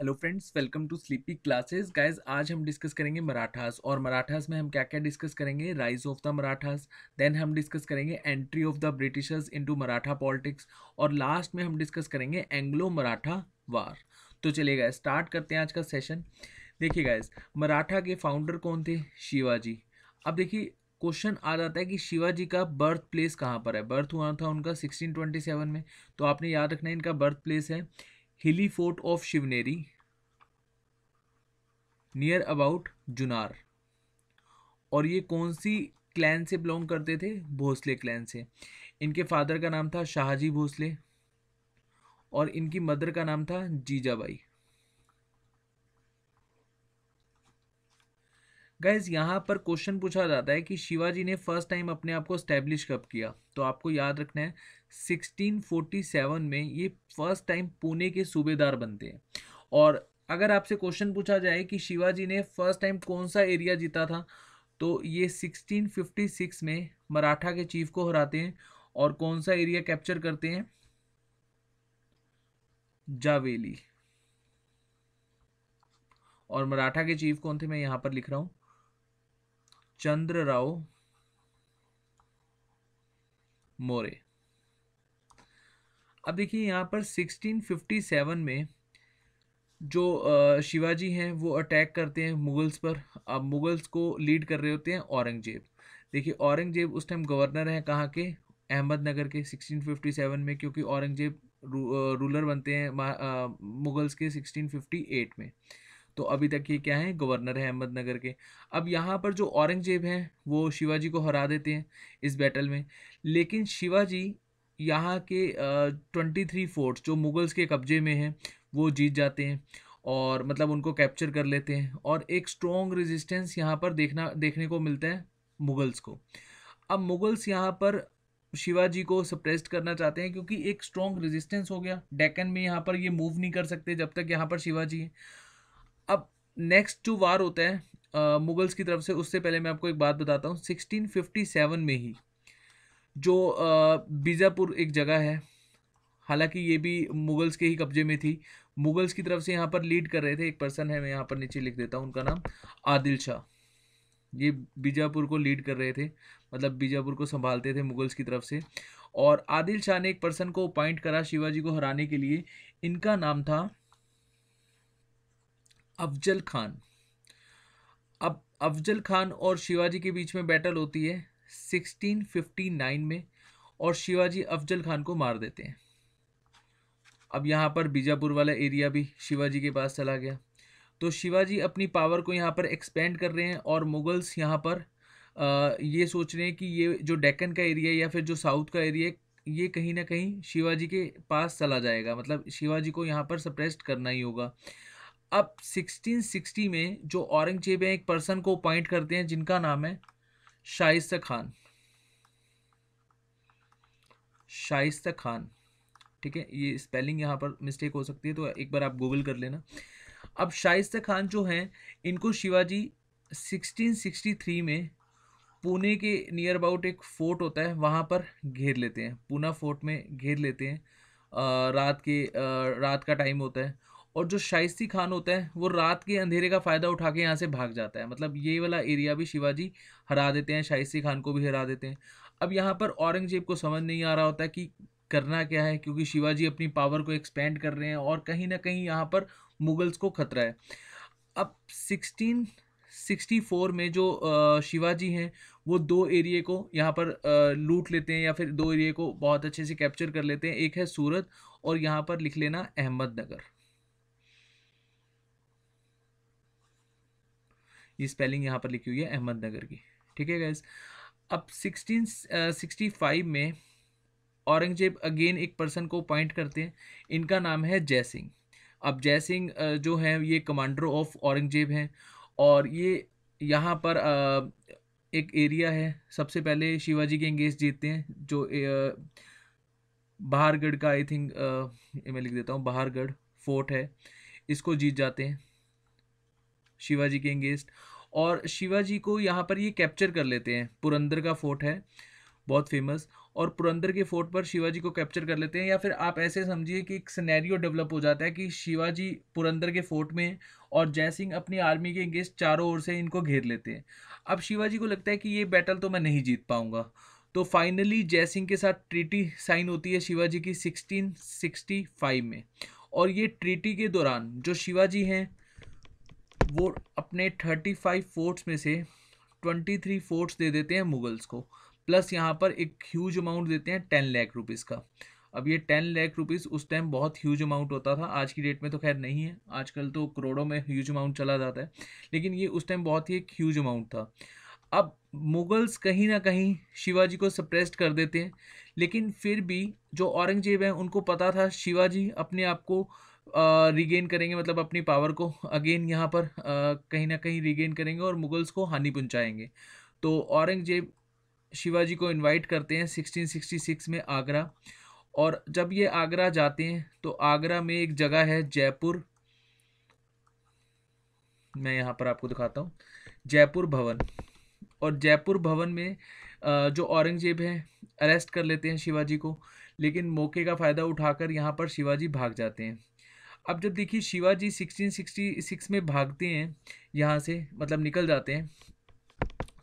hello friends welcome to sleepy classes guys आज हम discuss करेंगे मराठास और मराठास में हम क्या क्या डिस्कस करेंगे rise of the Marathas then हम डिस्कस करेंगे entry of the Britishers into Maratha politics और लास्ट में हम डिस्कस करेंगे एंग्लो मराठा वार तो चलिए स्टार्ट करते हैं आज का सेशन देखिए गाइस मराठा के फाउंडर कौन थे शिवाजी अब देखिए क्वेश्चन आ जाता है कि शिवाजी का बर्थ प्लेस कहाँ पर है बर्थ हुआ था उनका 1627 में तो आपने याद रखना है इनका बर्थ प्लेस है hilly fort of Shivneri near about Junnar और ये कौन सी क्लैन से बिलोंग करते थे भोसले क्लैन से इनके फादर का नाम था शाहजी भोसले और इनकी मदर का नाम था जीजाबाई गाइज यहाँ पर क्वेश्चन पूछा जाता है कि शिवाजी ने फर्स्ट टाइम अपने आप को स्टैब्लिश कब किया तो आपको याद रखना है 1647 में ये फर्स्ट टाइम पुणे के सूबेदार बनते हैं और अगर आपसे क्वेश्चन पूछा जाए कि शिवाजी ने फर्स्ट टाइम कौन सा एरिया जीता था तो ये 1656 में मराठा के चीफ को हराते हैं और कौन सा एरिया कैप्चर करते हैं जावेली और मराठा के चीफ कौन थे मैं यहां पर लिख रहा हूं चंद्र राव मोरे अब देखिए यहाँ पर 1657 में जो शिवाजी हैं वो अटैक करते हैं मुगल्स पर अब मुगल्स को लीड कर रहे होते हैं औरंगजेब देखिए औरंगजेब उस टाइम गवर्नर हैं कहाँ के अहमदनगर के 1657 में क्योंकि औरंगजेब रू, रूलर बनते हैं मुगल्स के 1658 में तो अभी तक ये क्या है गवर्नर है अहमदनगर के अब यहाँ पर जो औरंगजेब हैं वो शिवाजी को हरा देते हैं इस बैटल में लेकिन शिवाजी यहाँ के ट्वेंटी थ्री फोर्ट्स जो मुग़ल्स के कब्ज़े में हैं वो जीत जाते हैं और मतलब उनको कैप्चर कर लेते हैं और एक स्ट्रॉन्ग रेजिस्टेंस यहाँ पर देखना देखने को मिलता है मुग़ल्स को अब मुग़ल्स यहाँ पर शिवाजी को सप्रेस्ड करना चाहते हैं क्योंकि एक स्ट्रॉन्ग रेजिस्टेंस हो गया डेकन में यहाँ पर ये मूव नहीं कर सकते जब तक यहाँ पर शिवाजी है अब नेक्स्ट जो वार होता है मुग़ल्स की तरफ से उससे पहले मैं आपको एक बात बताता हूँ सिक्सटीन में ही जो बीजापुर एक जगह है हालांकि ये भी मुगल्स के ही कब्जे में थी मुगल्स की तरफ से यहाँ पर लीड कर रहे थे एक पर्सन है मैं यहाँ पर नीचे लिख देता हूँ उनका नाम आदिल शाह ये बीजापुर को लीड कर रहे थे मतलब बीजापुर को संभालते थे मुगल्स की तरफ से और आदिल शाह ने एक पर्सन को अपॉइंट करा शिवाजी को हराने के लिए इनका नाम था अफजल खान अब अफजल खान और शिवाजी के बीच में बैटल होती है 1659 में और शिवाजी अफजल खान को मार देते हैं अब यहाँ पर बीजापुर वाला एरिया भी शिवाजी के पास चला गया तो शिवाजी अपनी पावर को यहाँ पर एक्सपेंड कर रहे हैं और मुगल्स यहाँ पर ये सोच रहे हैं कि ये जो डेक्कन का एरिया या फिर जो साउथ का एरिया ये कहीं ना कहीं शिवाजी के पास चला जाएगा मतलब शिवाजी को यहाँ पर सप्रेस्ड करना ही होगा अब 1660 में जो औरंगजेब हैं एक पर्सन को अपॉइंट करते हैं जिनका नाम है शाइस्त खान शाइस्त खान ठीक है ये स्पेलिंग यहाँ पर मिस्टेक हो सकती है तो एक बार आप गूगल कर लेना अब शाइस्त खान जो हैं इनको शिवाजी 1663 में पुणे के नियर अबाउट एक फोर्ट होता है वहाँ पर घेर लेते हैं पूना फोर्ट में घेर लेते हैं रात के रात का टाइम होता है और जो शाइस्ती खान होता है वो रात के अंधेरे का फ़ायदा उठा के यहाँ से भाग जाता है मतलब ये वाला एरिया भी शिवाजी हरा देते हैं शाइस्ती खान को भी हरा देते हैं अब यहाँ पर औरंगजेब को समझ नहीं आ रहा होता कि करना क्या है क्योंकि शिवाजी अपनी पावर को एक्सपेंड कर रहे हैं और कहीं ना कहीं यहाँ पर मुगल्स को खतरा है अब सिक्सटीन सिक्सटी फोर में जो शिवाजी हैं वो दो एरिए को यहाँ पर लूट लेते हैं या फिर दो एरिए को बहुत अच्छे से कैप्चर कर लेते हैं एक है सूरत और यहाँ पर लिख लेना अहमदनगर ये स्पेलिंग यहाँ पर लिखी हुई है अहमदनगर की ठीक है गैस अब सिक्सटीन सिक्सटी फाइव में औरंगजेब अगेन एक पर्सन को अपॉइंट करते हैं इनका नाम है जय सिंह अब जय सिंह uh, जो है ये कमांडर ऑफ औरंगजेब हैं और ये यहाँ पर uh, एक एरिया है सबसे पहले शिवाजी के एंगेज जीतते हैं जो uh, बहारगढ़ का आई थिंक मैं लिख देता हूँ बहारगढ़ फोर्ट है इसको जीत जाते हैं शिवाजी के अंगेंस्ट और शिवाजी को यहाँ पर ये कैप्चर कर लेते हैं पुरंदर का फोर्ट है बहुत फेमस और पुरंदर के फोर्ट पर शिवाजी को कैप्चर कर लेते हैं या फिर आप ऐसे समझिए कि एक सिनेरियो डेवलप हो जाता है कि शिवाजी पुरंदर के फोर्ट में और जय सिंह अपनी आर्मी के अंगेंस्ट चारों ओर से इनको घेर लेते हैं अब शिवाजी को लगता है कि ये बैटल तो मैं नहीं जीत पाऊँगा तो फाइनली जय सिंह के साथ ट्रीटी साइन होती है शिवाजी की सिक्सटीन सिक्सटी फाइव में और ये ट्रीटी के दौरान जो शिवाजी हैं वो अपने थर्टी फाइव फोर्ट्स में से ट्वेंटी थ्री फोर्ट्स दे देते हैं मुगल्स को प्लस यहाँ पर एक ह्यूज अमाउंट देते हैं टेन लाख रुपीज़ का अब ये टेन लाख रुपीज़ उस टाइम बहुत ह्यूज अमाउंट होता था आज की डेट में तो खैर नहीं है आजकल तो करोड़ों में ह्यूज अमाउंट चला जाता है लेकिन ये उस टाइम बहुत ही एक ह्यूज अमाउंट था अब मुगल्स कहीं ना कहीं शिवाजी को सप्रेस्ड कर देते हैं लेकिन फिर भी जो औरंगजेब हैं उनको पता था शिवाजी अपने आप को रिगेन करेंगे मतलब अपनी पावर को अगेन यहाँ पर कहीं ना कहीं रिगेन करेंगे और मुगल्स को हानि पहुँचाएंगे तो औरंगजेब शिवाजी को इनवाइट करते हैं 1666 में आगरा और जब ये आगरा जाते हैं तो आगरा में एक जगह है जयपुर मैं यहाँ पर आपको दिखाता हूँ जयपुर भवन और जयपुर भवन में जो औरंगजेब है अरेस्ट कर लेते हैं शिवाजी को लेकिन मौके का फ़ायदा उठाकर यहाँ पर शिवाजी भाग जाते हैं अब जब देखिए शिवाजी 1666 में भागते हैं यहाँ से मतलब निकल जाते हैं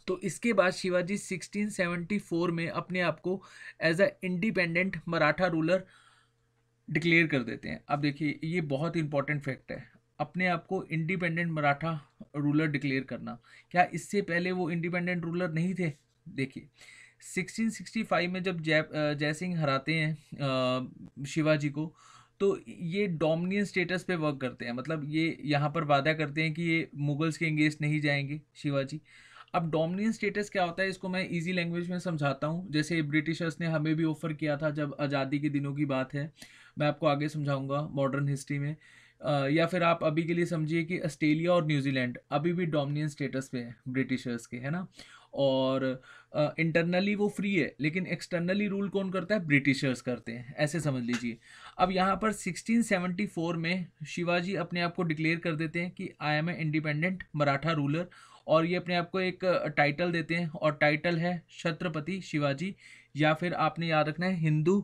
तो इसके बाद शिवाजी 1674 में अपने आप को as a independent Maratha ruler declare कर देते हैं अब देखिए ये बहुत इंपॉर्टेंट फैक्ट है अपने आप को इंडिपेंडेंट मराठा रूलर डिक्लेयर करना क्या इससे पहले वो इंडिपेंडेंट रूलर नहीं थे देखिए 1665 में जब जय जयसिंह हराते हैं शिवाजी को तो ये डोमिनियन स्टेटस पे वर्क करते हैं मतलब ये यहाँ पर वादा करते हैं कि ये मुगल्स के अंगेज नहीं जाएंगे शिवाजी अब डोमिनियन स्टेटस क्या होता है इसको मैं इजी लैंग्वेज में समझाता हूँ जैसे ब्रिटिशर्स ने हमें भी ऑफ़र किया था जब आज़ादी के दिनों की बात है मैं आपको आगे समझाऊँगा मॉडर्न हिस्ट्री में या फिर आप अभी के लिए समझिए कि ऑस्ट्रेलिया और न्यूजीलैंड अभी भी डोमिनियन स्टेटस पे है ब्रिटिशर्स के है ना और इंटरनली वो फ्री है लेकिन एक्सटर्नली रूल कौन करता है ब्रिटिशर्स करते हैं ऐसे समझ लीजिए अब यहाँ पर 1674 में शिवाजी अपने आप को डिक्लेयर कर देते हैं कि I am a independent Maratha ruler और ये अपने आप को एक टाइटल देते हैं और टाइटल है छत्रपति शिवाजी या फिर आपने याद रखना है हिंदू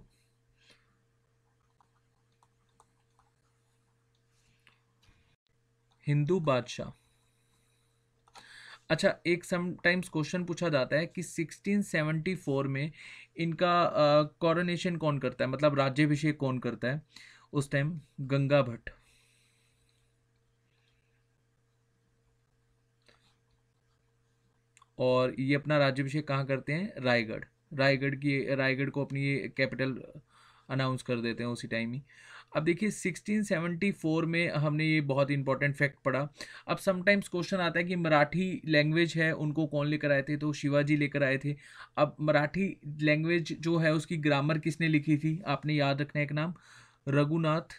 हिंदू बादशाह अच्छा एक समटाइम्स क्वेश्चन पूछा जाता है कि 1674 में इनका कॉरोनेशन कौन करता है मतलब राज्याभिषेक कौन करता है उस टाइम गंगा भट्ट और ये अपना राज्याभिषेक कहाँ करते हैं रायगढ़ रायगढ़ की रायगढ़ को अपनी कैपिटल अनाउंस कर देते हैं उसी टाइम ही अब देखिए 1674 में हमने ये बहुत इंपॉर्टेंट फैक्ट पढ़ा अब समटाइम्स क्वेश्चन आता है कि मराठी लैंग्वेज है उनको कौन लेकर आए थे तो शिवाजी लेकर आए थे अब मराठी लैंग्वेज जो है उसकी ग्रामर किसने लिखी थी आपने याद रखना है एक नाम रघुनाथ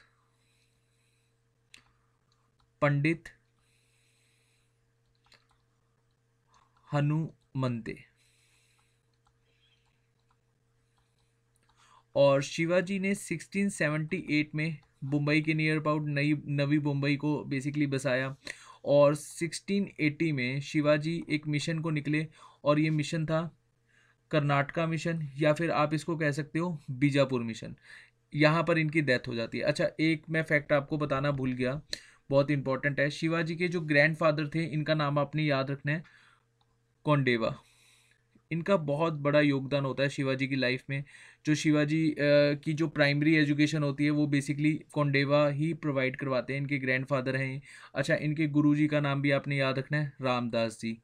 पंडित हनुमंते और शिवाजी ने 1678 में मुंबई के नियर अबाउट नई नवी मुंबई को बेसिकली बसाया और 1680 में शिवाजी एक मिशन को निकले और ये मिशन था कर्नाटका मिशन या फिर आप इसको कह सकते हो बीजापुर मिशन यहाँ पर इनकी डेथ हो जाती है अच्छा एक मैं फैक्ट आपको बताना भूल गया बहुत इंपॉर्टेंट है शिवाजी के जो ग्रैंडफादर थे इनका नाम आपने याद रखना है कौंडेवा इनका बहुत बड़ा योगदान होता है शिवाजी की लाइफ में जो शिवाजी की जो प्राइमरी एजुकेशन होती है वो बेसिकली कोंडेवा ही प्रोवाइड करवाते हैं इनके ग्रैंडफादर हैं अच्छा इनके गुरुजी का नाम भी आपने याद रखना है रामदास जी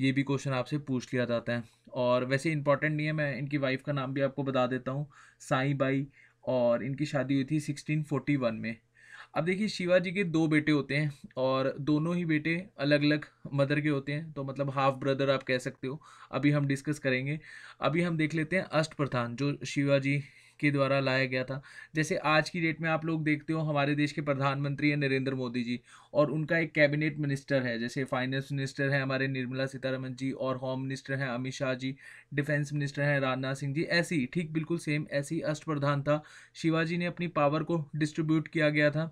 ये भी क्वेश्चन आपसे पूछ लिया जाता है और वैसे इंपॉर्टेंट नहीं है मैं इनकी वाइफ का नाम भी आपको बता देता हूँ साई बाई और इनकी शादी हुई थी वन में अब देखिए शिवाजी के दो बेटे होते हैं और दोनों ही बेटे अलग अलग मदर के होते हैं तो मतलब हाफ ब्रदर आप कह सकते हो अभी हम डिस्कस करेंगे अभी हम देख लेते हैं अष्ट प्रधान जो शिवाजी के द्वारा लाया गया था जैसे आज की डेट में आप लोग देखते हो हमारे देश के प्रधानमंत्री हैं नरेंद्र मोदी जी और उनका एक कैबिनेट मिनिस्टर है जैसे फाइनेंस मिनिस्टर हैं हमारे निर्मला सीतारमन जी और होम मिनिस्टर हैं अमित शाह जी डिफेंस मिनिस्टर हैं राजनाथ सिंह जी ऐसी ठीक बिल्कुल सेम ऐसी अष्ट प्रधान था शिवाजी ने अपनी पावर को डिस्ट्रीब्यूट किया गया था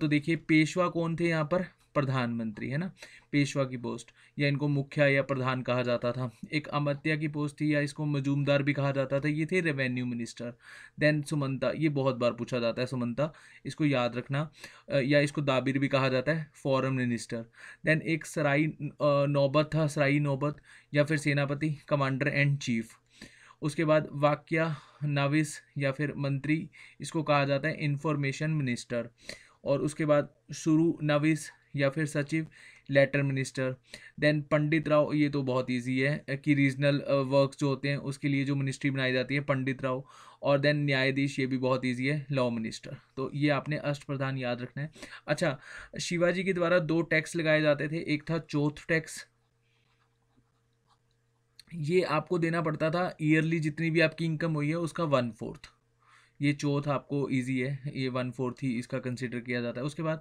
तो देखिए पेशवा कौन थे यहाँ पर प्रधानमंत्री है ना पेशवा की पोस्ट या इनको मुखिया या प्रधान कहा जाता था एक अमत्या की पोस्ट थी या इसको मजूमदार भी कहा जाता था ये थे रेवेन्यू मिनिस्टर देन सुमंता ये बहुत बार पूछा जाता है सुमंता इसको याद रखना या इसको दाबिर भी कहा जाता है फॉरन मिनिस्टर देन एक सराई नौबत था सराई नौबत या फिर सेनापति कमांडर एंड चीफ उसके बाद वाक्य नाविस या फिर मंत्री इसको कहा जाता है इंफॉर्मेशन मिनिस्टर और उसके बाद शुरू नविस या फिर सचिव letter minister then Pandit Rao ये तो बहुत इजी है कि रीजनल वर्क जो होते हैं उसके लिए जो मिनिस्ट्री बनाई जाती है पंडित राव और देन न्यायाधीश ये भी बहुत इजी है लॉ मिनिस्टर तो ये आपने अष्ट प्रधान याद रखना है अच्छा शिवाजी के द्वारा दो टैक्स लगाए जाते थे एक था चौथ टैक्स ये आपको देना पड़ता था ईयरली जितनी भी आपकी इनकम हुई है उसका वन फोर्थ ये चौथ आपको इजी है ये वन फोर्थ ही इसका कंसिडर किया जाता है उसके बाद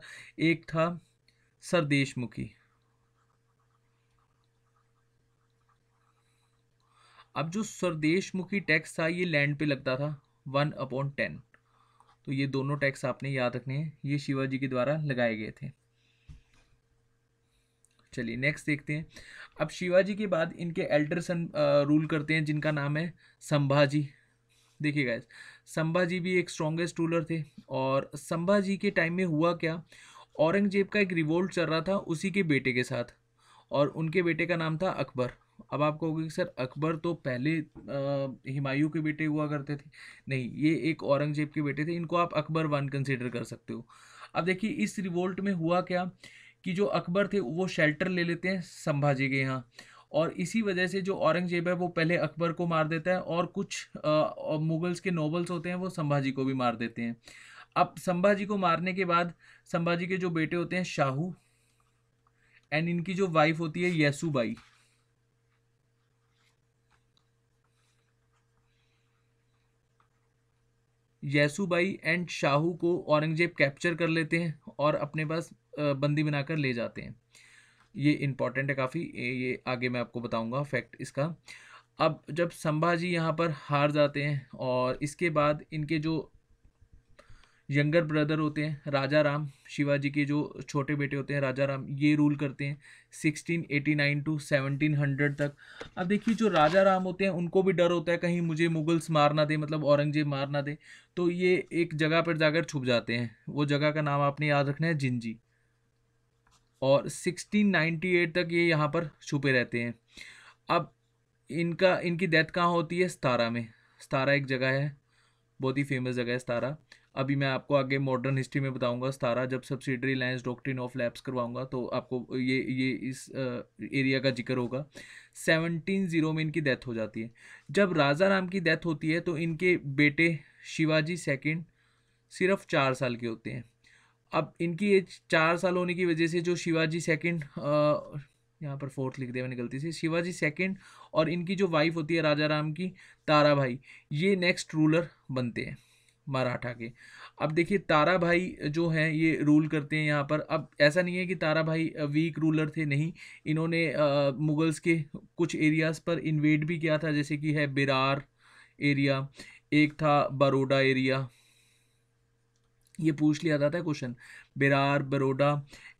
एक था सर देशमुखी अब जो मुखी टैक्स था ये लैंड पे लगता था वन अपॉन टेन तो ये दोनों टैक्स आपने याद रखने हैं ये शिवाजी के द्वारा लगाए गए थे चलिए नेक्स्ट देखते हैं अब शिवाजी के बाद इनके एल्डर सन रूल करते हैं जिनका नाम है संभाजी देखिए गाइस संभाजी भी एक स्ट्रॉन्गेस्ट रूलर थे और संभाजी के टाइम में हुआ क्या औरंगजेब का एक रिवोल्ट चल रहा था उसी के बेटे के साथ और उनके बेटे का नाम था अकबर अब आप कहोगे कि सर अकबर तो पहले हिमायू के बेटे हुआ करते थे नहीं ये एक औरंगजेब के बेटे थे इनको आप अकबर वन कंसिडर कर सकते हो अब देखिए इस रिवोल्ट में हुआ क्या कि जो अकबर थे वो शेल्टर ले लेते हैं संभाजी के यहाँ और इसी वजह से जो औरंगजेब है वो पहले अकबर को मार देता है और कुछ मुगल्स के नोबल्स होते हैं वो संभाजी को भी मार देते हैं अब संभाजी को मारने के बाद संभाजी के जो बेटे होते हैं शाहू एंड इनकी जो वाइफ होती है यसुबाई यसुबाई एंड शाहू को औरंगजेब कैप्चर कर लेते हैं और अपने पास बंदी बनाकर ले जाते हैं ये इंपॉर्टेंट है काफ़ी ये आगे मैं आपको बताऊंगा फैक्ट इसका अब जब संभाजी यहाँ पर हार जाते हैं और इसके बाद इनके जो यंगर ब्रदर होते हैं राजा राम शिवाजी के जो छोटे बेटे होते हैं राजा राम ये रूल करते हैं 1689 टू 1700 तक अब देखिए जो राजा राम होते हैं उनको भी डर होता है कहीं मुझे मुगल्स मार ना दे मतलब औरंगजेब मार ना दे तो ये एक जगह पर जाकर छुप जाते हैं वो जगह का नाम आपने याद रखना है जिंजी और 1698 तक ये यहाँ पर छुपे रहते हैं अब इनका इनकी डेथ कहाँ होती है सतारा में सतारा एक जगह है बहुत ही फेमस जगह है सतारा अभी मैं आपको आगे मॉडर्न हिस्ट्री में बताऊंगा सतारा जब subsidiary alliance doctrine of lapse करवाऊंगा तो आपको ये ये इस एरिया का जिक्र होगा सेवनटीन ज़ीरो में इनकी डेथ हो जाती है जब राजा राम की डेथ होती है तो इनके बेटे शिवाजी सेकेंड सिर्फ चार साल के होते हैं अब इनकी एज चार साल होने की वजह से जो शिवाजी सेकेंड यहाँ पर फोर्थ लिख दिया मैंने गलती से शिवाजी सेकंड और इनकी जो वाइफ होती है राजा राम की ताराभाई ये नेक्स्ट रूलर बनते हैं मराठा के अब देखिए तारा भाई जो हैं ये रूल करते हैं यहाँ पर अब ऐसा नहीं है कि तारा भाई वीक रूलर थे नहीं इन्होंने मुगल्स के कुछ एरियाज़ पर इन्वेड भी किया था जैसे कि है बिरार एरिया एक था बरोडा एरिया ये पूछ लिया जाता है क्वेश्चन बिरार बरोडा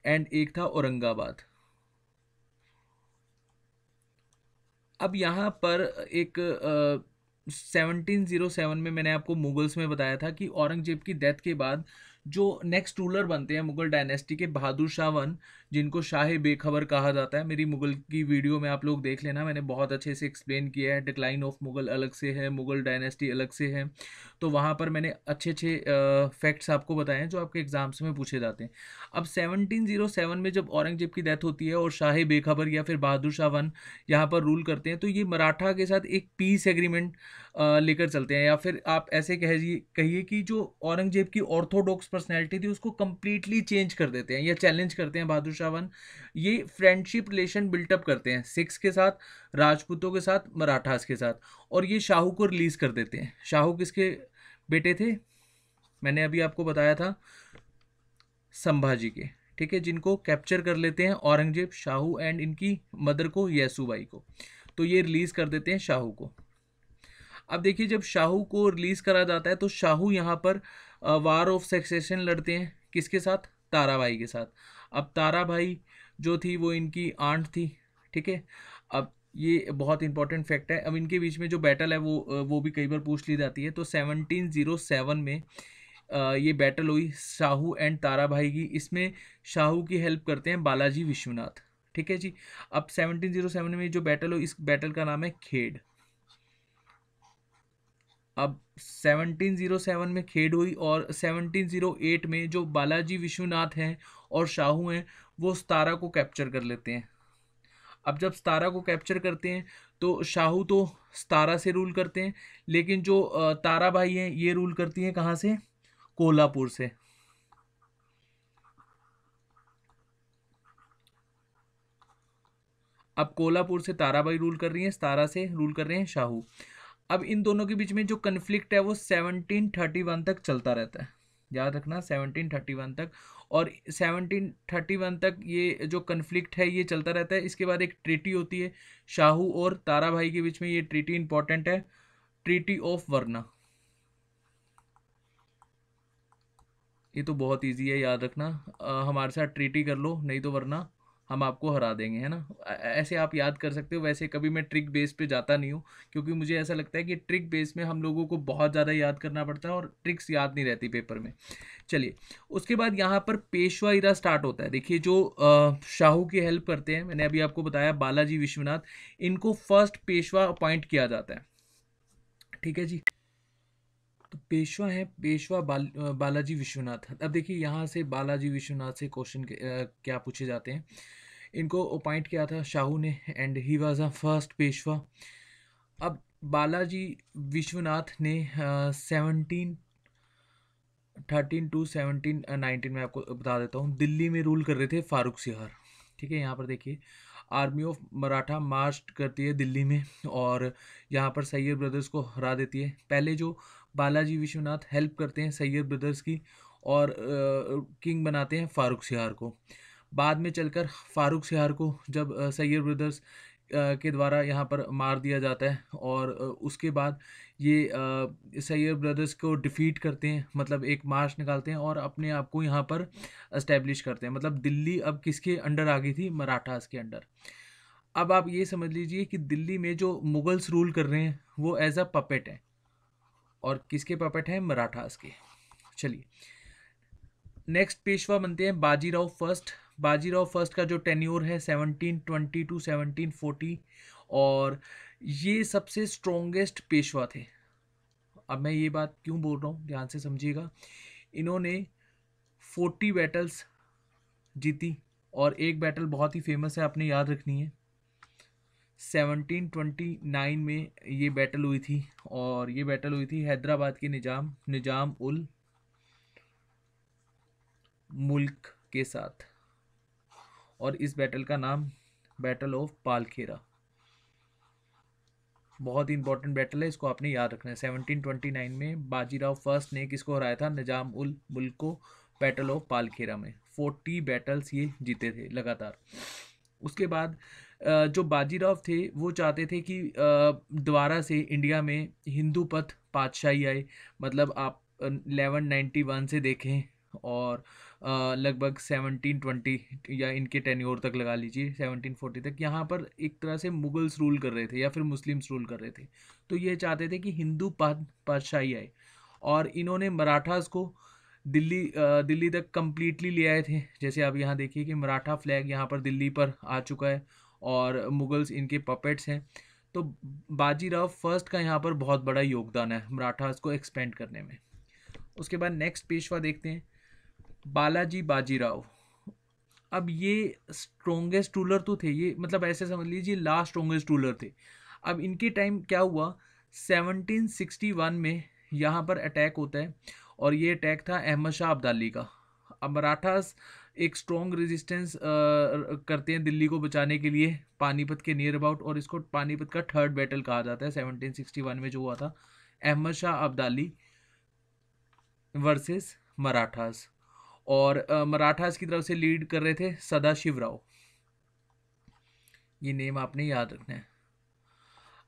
एंड एक था औरंगाबाद अब यहाँ पर एक 1707 में मैंने आपको मुगल्स में बताया था कि औरंगजेब की डेथ के बाद जो नेक्स्ट रूलर बनते हैं मुगल डायनेस्टी के बहादुर शाह वन जिनको शाह बेखबर कहा जाता है मेरी मुगल की वीडियो में आप लोग देख लेना मैंने बहुत अच्छे से एक्सप्लेन किया है डिक्लाइन ऑफ मुगल अलग से है मुगल डायनेस्टी अलग से है तो वहाँ पर मैंने अच्छे अच्छे फैक्ट्स आपको बताए हैं जो आपके एग्जाम्स में पूछे जाते हैं अब सेवन oh में जब औरंगजेब की डेथ होती है और शाह बेखबर या फिर बहादुर शाह वन यहाँ पर रूल करते हैं तो ये मराठा के साथ एक पीस एग्रीमेंट लेकर चलते हैं या फिर आप ऐसे कह कहिए कि जो औरंगजेब की ऑर्थोडॉक्स पर्सनैलिटी थी उसको कम्प्लीटली चेंज कर देते हैं या चैलेंज करते हैं बहादुर हमेशा वन ये फ्रेंडशिप रिलेशन बिल्टअप करते हैं सिक्स के साथ राजपूतों के साथ मराठास के साथ और ये शाहू को रिलीज़ कर देते हैं शाहू किसके बेटे थे मैंने अभी आपको बताया था संभाजी के ठीक है जिनको कैप्चर कर लेते हैं औरंगजेब शाहू एंड इनकी मदर को यसुबाई को तो ये रिलीज़ कर देते हैं शाहू को अब देखिए जब शाहू को रिलीज़ करा जाता है तो शाहू यहाँ पर वार ऑफ सक्सेशन लड़ते हैं किसके साथ ताराबाई के साथ अब तारा भाई जो थी वो इनकी आंट थी ठीक है अब ये बहुत इंपॉर्टेंट फैक्ट है अब इनके बीच में जो बैटल है वो वो भी कई बार पूछ ली जाती है तो सेवनटीन जीरो सेवन में ये बैटल हुई शाहू एंड तारा भाई की इसमें शाहू की हेल्प करते हैं बालाजी विश्वनाथ ठीक है जी अब 1707 में जो बैटल हुई इस बैटल का नाम है खेड अब 1707 में खेड हुई और 1708 में जो बालाजी विश्वनाथ हैं और शाहू हैं वो सतारा को कैप्चर कर लेते हैं अब जब सतारा को कैप्चर करते हैं तो शाहू तो सतारा से रूल करते हैं लेकिन जो तारा भाई हैं ये रूल करती हैं कहाँ से कोल्हापुर से अब कोल्हापुर से ताराबाई रूल कर रही हैं सतारा से रूल कर रहे हैं शाहू अब इन दोनों के बीच में जो कन्फ्लिक्ट है वो 1731 तक चलता रहता है याद रखना 1731 तक और 1731 तक ये जो कन्फ्लिक्ट है ये चलता रहता है इसके बाद एक ट्रीटी होती है शाहू और तारा भाई के बीच में ये ट्रीटी इंपॉर्टेंट है ट्रीटी ऑफ वर्ना ये तो बहुत इजी है याद रखना आ, हमारे साथ ट्रीटी कर लो नहीं तो वरना हम आपको हरा देंगे है ना ऐसे आप याद कर सकते हो वैसे कभी मैं ट्रिक बेस पे जाता नहीं हूँ क्योंकि मुझे ऐसा लगता है कि ट्रिक बेस में हम लोगों को बहुत ज़्यादा याद करना पड़ता है और ट्रिक्स याद नहीं रहती पेपर में चलिए उसके बाद यहाँ पर पेशवा इरा स्टार्ट होता है देखिए जो शाहू की हेल्प करते हैं मैंने अभी आपको बताया बालाजी विश्वनाथ इनको फर्स्ट पेशवा अपॉइंट किया जाता है ठीक है जी तो पेशवा है पेशवा बाल बालाजी विश्वनाथ अब देखिए यहाँ से बालाजी विश्वनाथ से क्वेश्चन क्या पूछे जाते हैं इनको अपॉइंट किया था शाहू ने and he was a first Peshwa अब बालाजी विश्वनाथ ने seventeen thirteen to seventeen nineteen में आपको बता देता हूँ दिल्ली में रूल कर रहे थे फारूक सिहार ठीक है यहाँ पर देखिए आर्मी ऑफ मराठा मार्च करती है दिल्ली में और यहाँ पर सैयद ब्रदर्स को हरा देती है पहले जो बालाजी विश्वनाथ हेल्प करते हैं सैयद ब्रदर्स की और आ, किंग बनाते हैं फारूक सिहार को बाद में चलकर फ़ारूक सिहार को जब सैयद ब्रदर्स के द्वारा यहाँ पर मार दिया जाता है और उसके बाद ये सैयद ब्रदर्स को डिफ़ीट करते हैं मतलब एक मार्च निकालते हैं और अपने आप को यहाँ पर इस्टेब्लिश करते हैं मतलब दिल्ली अब किसके अंडर आ गई थी मराठास के अंडर अब आप ये समझ लीजिए कि दिल्ली में जो मुग़ल्स रूल कर रहे हैं वो एज अ पपेट हैं और किसके पपेट हैं मराठास के चलिए नेक्स्ट पेशवा बनते हैं बाजीराव फर्स्ट बाजीराव फर्स्ट का जो टेन्योर है 1720 टू 1740 और ये सबसे स्ट्रोंगेस्ट पेशवा थे अब मैं ये बात क्यों बोल रहा हूँ ध्यान से समझिएगा इन्होंने 40 बैटल्स जीती और एक बैटल बहुत ही फेमस है आपने याद रखनी है 1729 में ये बैटल हुई थी और ये बैटल हुई थी हैदराबाद के निजाम निजाम उल मुल्क के साथ और इस बैटल का नाम बैटल ऑफ पालखेरा बहुत ही इंपॉर्टेंट बैटल है इसको आपने याद रखना है सेवनटीन ट्वेंटी नाइन में बाजीराव फर्स्ट ने किसको हराया था निजाम उल मुल्क को बैटल ऑफ पालखेरा में फोर्टी बैटल्स ये जीते थे लगातार उसके बाद जो बाजीराव थे वो चाहते थे कि दोबारा से इंडिया में हिंदू पथ पातशाही आए मतलब आप 1191 से देखें और लगभग सेवनटीन ट्वेंटी या इनके टेन ओर तक लगा लीजिए सेवनटीन फोर्टी तक यहाँ पर एक तरह से मुगल्स रूल कर रहे थे या फिर मुस्लिम्स रूल कर रहे थे तो ये चाहते थे कि हिंदू पातशाही आए और इन्होंने मराठास को दिल्ली दिल्ली तक कम्प्लीटली ले आए थे जैसे आप यहाँ देखिए कि मराठा फ्लैग यहाँ पर दिल्ली पर आ चुका है और मुगल्स इनके पपेट्स हैं तो बाजीराव फर्स्ट का यहाँ पर बहुत बड़ा योगदान है मराठास को एक्सपेंड करने में उसके बाद नेक्स्ट पेशवा देखते हैं बालाजी बाजीराव अब ये स्ट्रोंगेस्ट रूलर तो थे ये मतलब ऐसे समझ लीजिए लास्ट स्ट्रोंगेस्ट रूलर थे अब इनके टाइम क्या हुआ 1761 में यहाँ पर अटैक होता है और ये अटैक था अहमद शाह अब्दाली का अब मराठास एक स्ट्रॉन्ग रेजिस्टेंस करते हैं दिल्ली को बचाने के लिए पानीपत के नियर अबाउट और इसको पानीपत का थर्ड बैटल कहा जाता है 1761 में जो हुआ था अहमद शाह अब्दाली वर्सेस मराठास और मराठास की तरफ से लीड कर रहे थे सदाशिव राव ये नेम आपने याद रखना है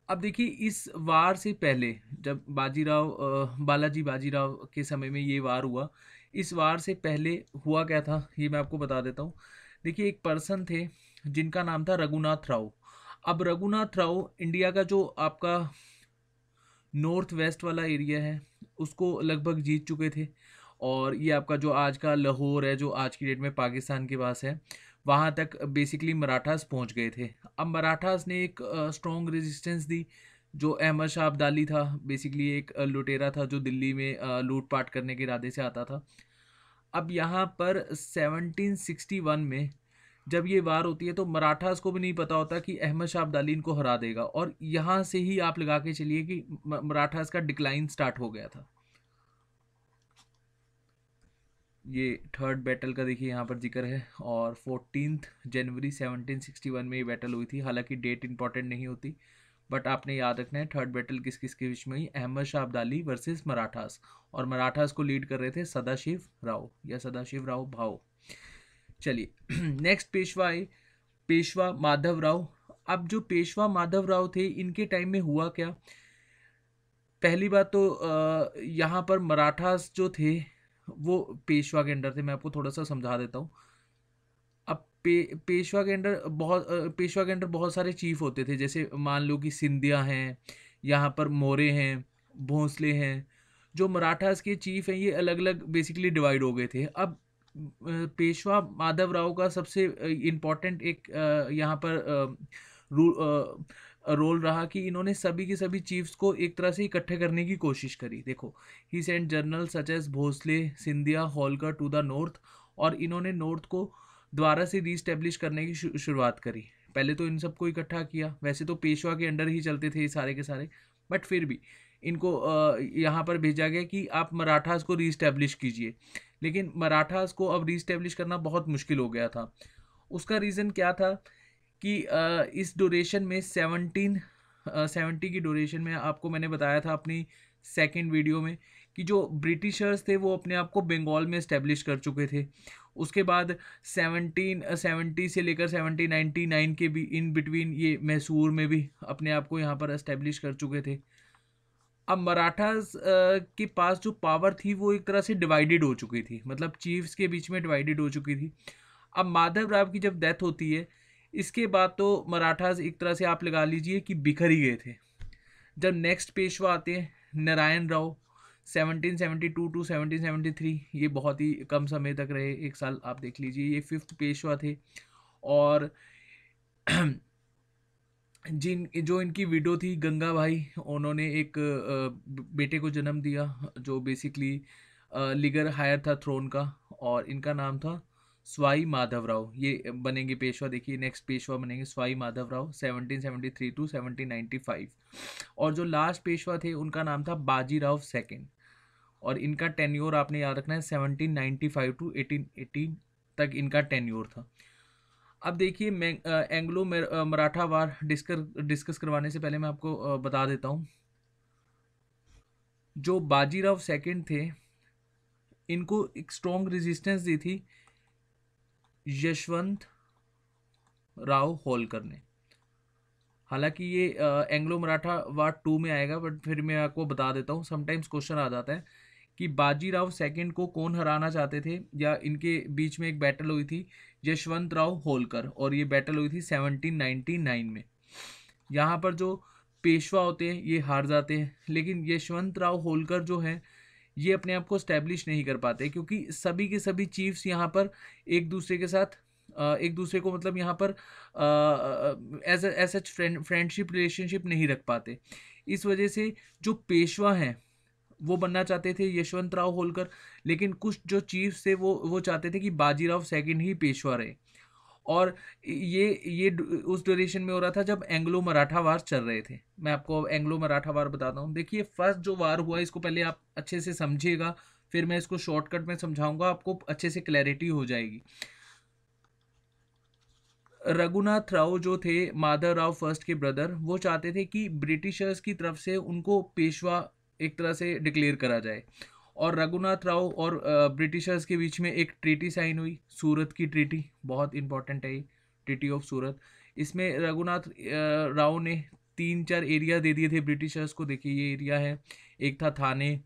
अब देखिए इस वार से पहले जब बाजीराव बालाजी बाजीराव के समय में ये वार हुआ इस वार से पहले हुआ क्या था ये मैं आपको बता देता हूँ देखिए एक पर्सन थे जिनका नाम था रघुनाथ राव अब रघुनाथ राव इंडिया का जो आपका नॉर्थ वेस्ट वाला एरिया है उसको लगभग जीत चुके थे और ये आपका जो आज का लाहौर है जो आज की डेट में पाकिस्तान के पास है वहाँ तक बेसिकली मराठास पहुँच गए थे अब मराठास ने एक स्ट्रॉन्ग रेजिस्टेंस दी जो अहमद शाह अब्दाली था बेसिकली एक लुटेरा था जो दिल्ली में लूटपाट करने के इरादे से आता था अब यहाँ पर 1761 में जब ये वार होती है तो मराठास को भी नहीं पता होता कि अहमद शाह अब्दाली इनको हरा देगा और यहाँ से ही आप लगा के चलिए कि मराठास का डिक्लाइन स्टार्ट हो गया था ये थर्ड बैटल का देखिए यहाँ पर जिक्र है और फोर्टीन जनवरी 1761 में ये बैटल हुई थी हालांकि डेट इंपॉर्टेंट नहीं होती बट आपने याद रखना है थर्ड बैटल किस किस के बीच में हुई अहमद शाह अब्दाली वर्सेस मराठास और मराठास को लीड कर रहे थे सदाशिव राव या सदाशिव राव भाव चलिए नेक्स्ट पेशवा आए पेशवा माधव राव अब जो पेशवा माधव राव थे इनके टाइम में हुआ क्या पहली बात तो यहाँ पर मराठास जो थे वो पेशवा के अंडर थे मैं आपको थोड़ा सा समझा देता हूँ अब पे पेशवा के अंडर बहुत पेशवा के अंडर बहुत सारे चीफ होते थे जैसे मान लो कि सिंधिया हैं यहाँ पर मोरे हैं भोंसले हैं जो मराठास के चीफ हैं ये अलग अलग बेसिकली डिवाइड हो गए थे अब पेशवा माधव राव का सबसे इम्पोर्टेंट एक यहाँ पर रूल रोल रहा कि इन्होंने सभी के सभी चीफ्स को एक तरह से इकट्ठे करने की कोशिश करी देखो he sent general such as Bhosle Scindia Holkar to the north और इन्होंने नॉर्थ को द्वारा से रीस्टेब्लिश करने की शु, शुरुआत करी पहले तो इन सबको इकट्ठा किया वैसे तो पेशवा के अंडर ही चलते थे ये सारे के सारे बट फिर भी इनको यहाँ पर भेजा गया कि आप मराठास को रीस्टेब्लिश कीजिए लेकिन मराठास को अब रीस्टेब्लिश करना बहुत मुश्किल हो गया था उसका रीज़न क्या था कि इस ड्यूरेशन में सेवनटीन सेवेंटी की ड्यूरेशन में आपको मैंने बताया था अपनी सेकेंड वीडियो में कि जो ब्रिटिशर्स थे वो अपने आप को बंगाल में इस्टेब्लिश कर चुके थे उसके बाद सेवनटीन सेवेंटी से लेकर सेवनटीन नाइन्टी नाइन के भी इन बिटवीन ये मैसूर में भी अपने आप को यहाँ पर इस्टेब्लिश कर चुके थे अब मराठास के पास जो पावर थी वो एक तरह से डिवाइडेड हो चुकी थी मतलब चीफ्स के बीच में डिवाइडेड हो चुकी थी अब माधव राव की जब डेथ होती है इसके बाद तो मराठास एक तरह से आप लगा लीजिए कि बिखर ही गए थे जब नेक्स्ट पेशवा आते हैं नारायण राव 1772 टू टू 1773 ये बहुत ही कम समय तक रहे एक साल आप देख लीजिए ये फिफ्थ पेशवा थे और जिन जो इनकी विडो थी गंगा भाई उन्होंने एक बेटे को जन्म दिया जो बेसिकली लिगर हायर था थ्रोन का और इनका नाम था स्वाई माधव राव ये बनेंगे पेशवा देखिए नेक्स्ट पेशवा बनेंगे स्वाई माधव राव 1773 टू 1795 और जो लास्ट पेशवा थे उनका नाम था बाजीराव सेकेंड और इनका टेन्योर आपने याद रखना है 1795 टू एटीन एटीन तक इनका टेन्योर था अब देखिए मैं एंग्लो मराठा वार डिस्कर डिस्कस करवाने से पहले मैं आपको बता देता हूँ जो बाजीराव सेकेंड थे इनको एक स्ट्रॉन्ग रेजिस्टेंस दी थी यशवंत राव होलकर ने हालांकि ये एंग्लो मराठा वार्ड टू में आएगा बट फिर मैं आपको बता देता हूँ समटाइम्स क्वेश्चन आ जाता है कि बाजीराव सेकंड को कौन हराना चाहते थे या इनके बीच में एक बैटल हुई थी यशवंत राव होलकर और ये बैटल हुई थी 1799 में यहाँ पर जो पेशवा होते हैं ये हार जाते हैं लेकिन यशवंत राव होलकर जो हैं ये अपने आप को स्टैब्लिश नहीं कर पाते क्योंकि सभी के सभी चीफ्स यहाँ पर एक दूसरे के साथ एक दूसरे को मतलब यहाँ पर as as such friendship relationship नहीं रख पाते इस वजह से जो पेशवा हैं वो बनना चाहते थे यशवंत राव होलकर लेकिन कुछ जो चीफ्स थे वो वो चाहते थे कि बाजीराव सेकंड ही पेशवा रहे और ये ये उस ड्यूरेशन में हो रहा था जब एंग्लो मराठा वार चल रहे थे मैं आपको एंग्लो मराठा वार बताता हूँ देखिए फर्स्ट जो वार हुआ इसको पहले आप अच्छे से समझिएगा फिर मैं इसको शॉर्टकट में समझाऊंगा आपको अच्छे से क्लैरिटी हो जाएगी रघुनाथ राव जो थे माधव राव फर्स्ट के ब्रदर वो चाहते थे कि ब्रिटिशर्स की तरफ से उनको पेशवा एक तरह से डिक्लेयर करा जाए और रघुनाथ राव और ब्रिटिशर्स के बीच में एक ट्रीटी साइन हुई सूरत की ट्रीटी बहुत इंपॉर्टेंट है ये ट्रीटी ऑफ सूरत इसमें रघुनाथ राव ने तीन चार एरिया दे दिए थे ब्रिटिशर्स को देखिए ये एरिया है एक था थाने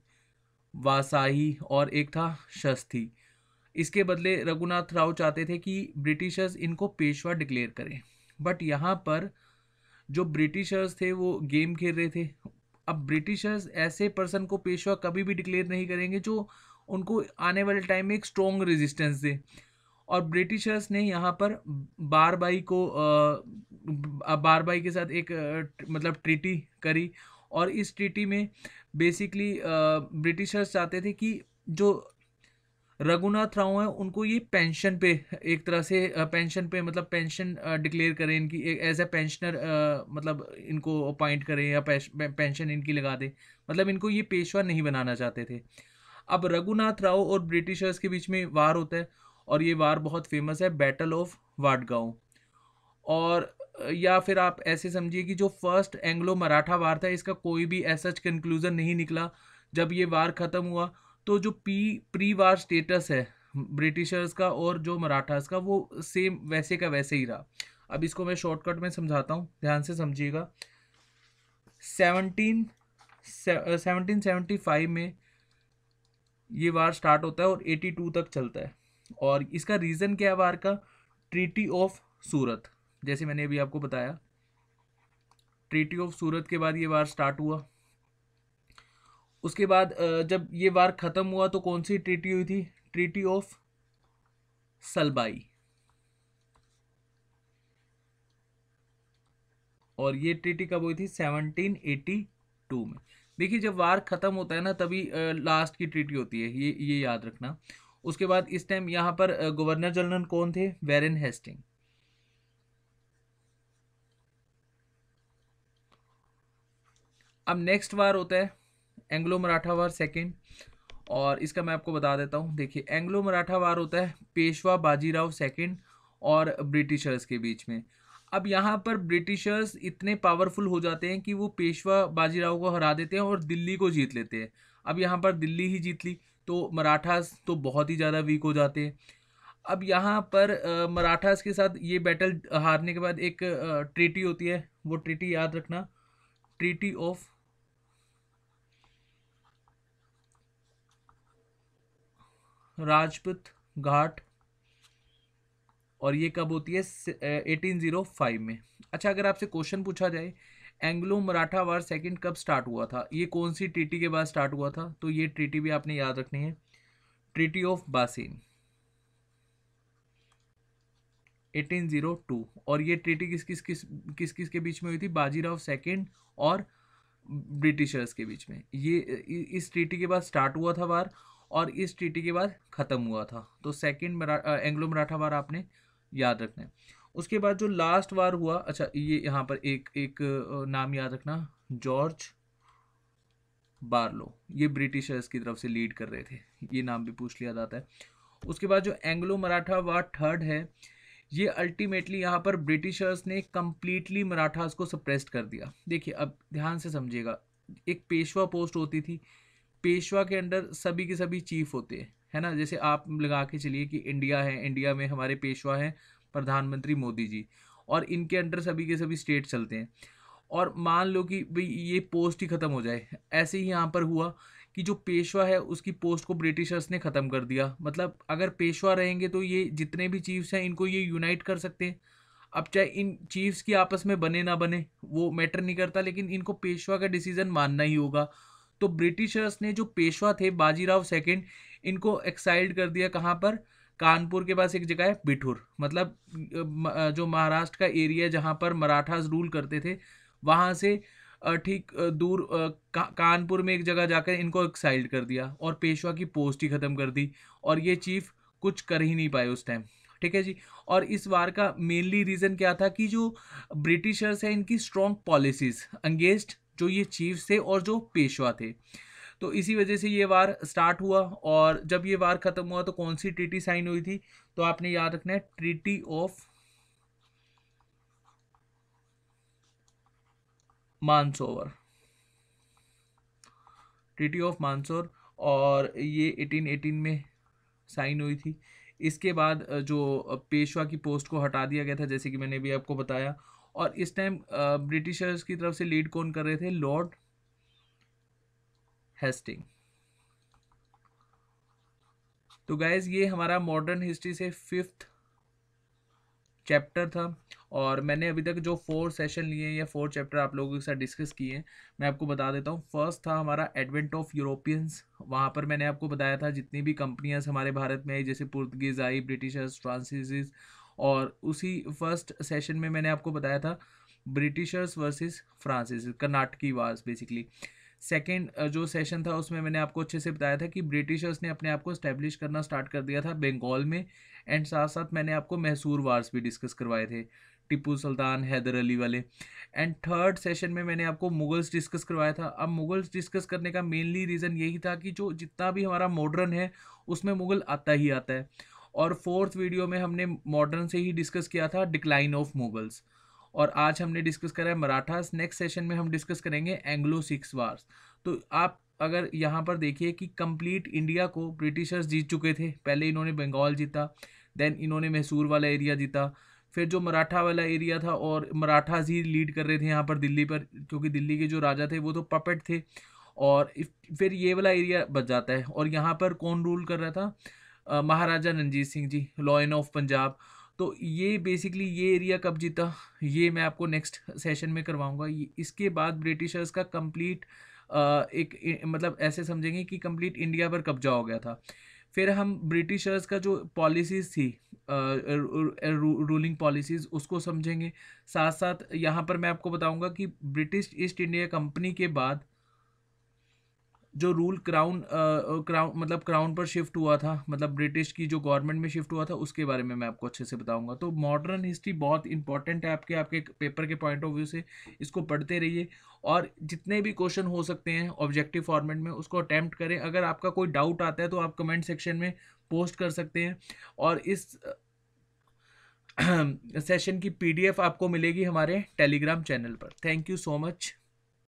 वासाही और एक था शस्थी इसके बदले रघुनाथ राव चाहते थे कि ब्रिटिशर्स इनको पेशवा डिक्लेयर करें बट यहाँ पर जो ब्रिटिशर्स थे वो गेम खेल रहे थे अब ब्रिटिशर्स ऐसे पर्सन को पेशवा कभी भी डिक्लेयर नहीं करेंगे जो उनको आने वाले टाइम में एक स्ट्रॉन्ग रेजिस्टेंस दे और ब्रिटिशर्स ने यहाँ पर बारबाई को बारबाई के साथ एक मतलब ट्रीटी करी और इस ट्रीटी में बेसिकली ब्रिटिशर्स चाहते थे कि जो रघुनाथ राव हैं उनको ये पेंशन पे एक तरह से पेंशन पे मतलब पेंशन डिक्लेयर करें इनकी एज ए पेंशनर मतलब इनको अपॉइंट करें या पेंशन इनकी लगा दें मतलब इनको ये पेशवा नहीं बनाना चाहते थे अब रघुनाथ राव और ब्रिटिशर्स के बीच में वार होता है और ये वार बहुत फेमस है बैटल ऑफ वाडगांव और या फिर आप ऐसे समझिए कि जो फर्स्ट एंग्लो मराठा वार था इसका कोई भी ऐसा कंक्लूज़न नहीं निकला जब ये वार ख़त्म हुआ तो जो पी प्री वार स्टेटस है ब्रिटिशर्स का और जो मराठास का वो सेम वैसे का वैसे ही रहा अब इसको मैं शॉर्टकट में समझाता हूँ ध्यान से समझिएगा सेवनटीन सेवनटीन सेवेंटी फाइव में ये वार स्टार्ट होता है और एटी टू तक चलता है और इसका रीज़न क्या है वार का ट्रीटी ऑफ सूरत जैसे मैंने अभी आपको बताया ट्रीटी ऑफ सूरत के बाद ये वार स्टार्ट हुआ उसके बाद जब ये वार ख़त्म हुआ तो कौन सी ट्रीटी हुई थी ट्रीटी ऑफ सलबाई और ये ट्रीटी कब हुई थी 1782 में देखिए जब वार ख़त्म होता है ना तभी लास्ट की ट्रीटी होती है ये ये याद रखना उसके बाद इस टाइम यहां पर गवर्नर जनरल कौन थे वेरन हेस्टिंग अब नेक्स्ट वार होता है एंग्लो मराठा वार सेकेंड और इसका मैं आपको बता देता हूँ देखिए एंग्लो मराठा वार होता है पेशवा बाजीराव सेकेंड और ब्रिटिशर्स के बीच में अब यहाँ पर ब्रिटिशर्स इतने पावरफुल हो जाते हैं कि वो पेशवा बाजीराव को हरा देते हैं और दिल्ली को जीत लेते हैं अब यहाँ पर दिल्ली ही जीत ली तो मराठास तो बहुत ही ज़्यादा वीक हो जाते हैं अब यहाँ पर मराठास के साथ ये बैटल हारने के बाद एक ट्रीटी होती है वो ट्रीटी याद रखना ट्रीटी ऑफ राजपूत घाट और ये कब होती है 1805 में अच्छा अगर आपसे क्वेश्चन पूछा जाए एंग्लो मराठा वार सेकंड कब स्टार्ट हुआ था ये कौन सी ट्रीटी के बाद स्टार्ट हुआ था तो ये ट्रीटी भी आपने याद रखनी है ट्रीटी ऑफ बासिन 1802 और ये ट्रीटी किस किस किस किस किस के बीच में हुई थी बाजीराव सेकंड और ब्रिटिशर्स के बीच में ये इस ट्रीटी के बाद स्टार्ट हुआ था वार और इस ट्रीटी के बाद ख़त्म हुआ था तो सेकेंड एंग्लो मराठा वार आपने याद रखना है उसके बाद जो लास्ट वार हुआ अच्छा ये यहाँ पर एक एक नाम याद रखना जॉर्ज बार्लो ये ब्रिटिशर्स की तरफ से लीड कर रहे थे ये नाम भी पूछ लिया जाता है उसके बाद जो एंग्लो मराठा वार थर्ड है ये अल्टीमेटली यहाँ पर ब्रिटिशर्स ने कम्प्लीटली मराठास को सप्रेस्ड कर दिया देखिए अब ध्यान से समझिएगा एक पेशवा पोस्ट होती थी पेशवा के अंडर सभी के सभी चीफ होते हैं है ना जैसे आप लगा के चलिए कि इंडिया है इंडिया में हमारे पेशवा हैं प्रधानमंत्री मोदी जी और इनके अंडर सभी के सभी स्टेट चलते हैं और मान लो कि भाई ये पोस्ट ही ख़त्म हो जाए ऐसे ही यहाँ पर हुआ कि जो पेशवा है उसकी पोस्ट को ब्रिटिशर्स ने ख़त्म कर दिया मतलब अगर पेशवा रहेंगे तो ये जितने भी चीफ्स हैं इनको ये यूनाइट कर सकते हैं अब चाहे इन चीफ्स की आपस में बने ना बने वो मैटर नहीं करता लेकिन इनको पेशवा का डिसीज़न मानना ही होगा तो ब्रिटिशर्स ने जो पेशवा थे बाजीराव सेकेंड इनको एक्साइल्ड कर दिया कहाँ पर कानपुर के पास एक जगह है बिठुर मतलब जो महाराष्ट्र का एरिया जहाँ पर मराठास रूल करते थे वहाँ से ठीक दूर कानपुर में एक जगह जाकर इनको एक्साइल्ड कर दिया और पेशवा की पोस्ट ही ख़त्म कर दी और ये चीफ कुछ कर ही नहीं पाए उस टाइम ठीक है जी और इस वार का मेनली रीज़न क्या था कि जो ब्रिटिशर्स हैं इनकी स्ट्रॉन्ग पॉलिसीज़ अंगेस्ट जो ये चीफ्स थे और जो पेशवा थे तो इसी वजह से ये वार स्टार्ट हुआ और जब ये वार ख़त्म हुआ तो कौन सी ट्रीटी साइन हुई थी तो आपने याद रखना है treaty of Mandsaur treaty of Mandsaur और ये 1818 में साइन हुई थी इसके बाद जो पेशवा की पोस्ट को हटा दिया गया था जैसे कि मैंने भी आपको बताया और इस टाइम ब्रिटिशर्स की तरफ से लीड कौन कर रहे थे लॉर्ड हेस्टिंग तो गाइज ये हमारा मॉडर्न हिस्ट्री से फिफ्थ चैप्टर था और मैंने अभी तक जो फोर सेशन लिए या फोर चैप्टर आप लोगों के साथ डिस्कस किए मैं आपको बता देता हूँ फर्स्ट था हमारा एडवेंट ऑफ यूरोपियंस वहाँ पर मैंने आपको बताया था जितनी भी कंपनियाँ हमारे भारत में आई जैसे पुर्तगीज़ आई ब्रिटिशर्स फ्रांसीज और उसी फर्स्ट सेशन में मैंने आपको बताया था Britishers versus French Carnatic wars basically second जो सेशन था उसमें मैंने आपको अच्छे से बताया था कि ब्रिटिशर्स ने अपने आप को स्टैब्लिश करना स्टार्ट कर दिया था बंगाल में एंड साथ साथ मैंने आपको मैसूर वार्स भी डिस्कस करवाए थे टिपू सुल्तान हैदर अली वाले एंड थर्ड सेशन में मैंने आपको मुगल्स डिस्कस करवाया था अब मुगल्स डिस्कस करने का मेनली रीज़न यही था कि जो जितना भी हमारा मॉडर्न है उसमें मुगल आता ही आता है और फोर्थ वीडियो में हमने मॉडर्न से ही डिस्कस किया था डिक्लाइन ऑफ मुगल्स और आज हमने डिस्कस करा है मराठास नेक्स्ट सेशन में हम डिस्कस करेंगे एंग्लो सिक्स वार्स तो आप अगर यहाँ पर देखिए कि कंप्लीट इंडिया को ब्रिटिशर्स जीत चुके थे पहले इन्होंने बंगाल जीता देन इन्होंने मैसूर वाला एरिया जीता फिर जो मराठा वाला एरिया था और मराठास ही लीड कर रहे थे यहाँ पर दिल्ली पर क्योंकि दिल्ली के जो राजा थे वो तो पपेट थे और फिर ये वाला एरिया बच जाता है और यहाँ पर कौन रूल कर रहा था महाराजा रंजीत सिंह जी लॉयन ऑफ पंजाब तो ये बेसिकली ये एरिया कब जीता ये मैं आपको नेक्स्ट सेशन में करवाऊंगा इसके बाद ब्रिटिशर्स का कंप्लीट एक मतलब ऐसे समझेंगे कि कंप्लीट इंडिया पर कब्जा हो गया था फिर हम ब्रिटिशर्स का जो पॉलिसीज़ थी रूलिंग पॉलिसीज़ उसको समझेंगे साथ साथ यहाँ पर मैं आपको बताऊंगा कि ब्रिटिश ईस्ट इंडिया कंपनी के बाद जो रूल क्राउन क्राउन मतलब क्राउन पर शिफ्ट हुआ था मतलब ब्रिटिश की जो गवर्नमेंट में शिफ्ट हुआ था उसके बारे में मैं आपको अच्छे से बताऊंगा तो मॉडर्न हिस्ट्री बहुत इंपॉर्टेंट है आपके आपके पेपर के पॉइंट ऑफ व्यू से इसको पढ़ते रहिए और जितने भी क्वेश्चन हो सकते हैं ऑब्जेक्टिव फॉर्मेट में उसको अटैम्प्ट करें अगर आपका कोई डाउट आता है तो आप कमेंट सेक्शन में पोस्ट कर सकते हैं और इस सेशन की पी आपको मिलेगी हमारे टेलीग्राम चैनल पर थैंक यू सो मच